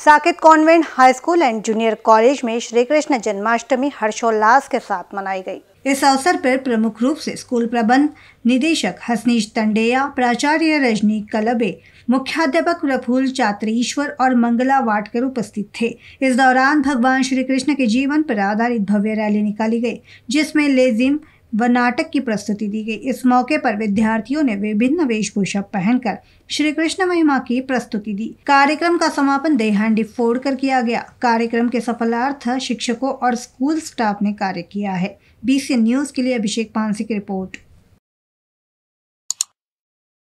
Saket convent high school and junior college में श्री कृष्ण जन्माष्टमी हर्षोल्लास के साथ मनाई गई इस अवसर पर प्रमुख रूप से स्कूल प्रबंध निदेशक हसनीश तंडेया प्राचार्य रजनी कलबे मुख्याध्यापक प्रफुल चात्रीश्वर और मंगला वाटकर उपस्थित थे इस दौरान भगवान श्री कृष्ण के जीवन पर आधारित भव्य रैली निकाली गई जिसमें लेजिम व नाटक की प्रस्तुति दी गई इस मौके पर विद्यार्थियों ने विभिन्न वेशभूषा पहनकर श्री कृष्ण महिमा की प्रस्तुति दी कार्यक्रम का समापन देहांडी फोड़ कर किया गया कार्यक्रम के सफलार्थ शिक्षकों और स्कूल स्टाफ ने कार्य किया है बीसी न्यूज के लिए अभिषेक पानसी की रिपोर्ट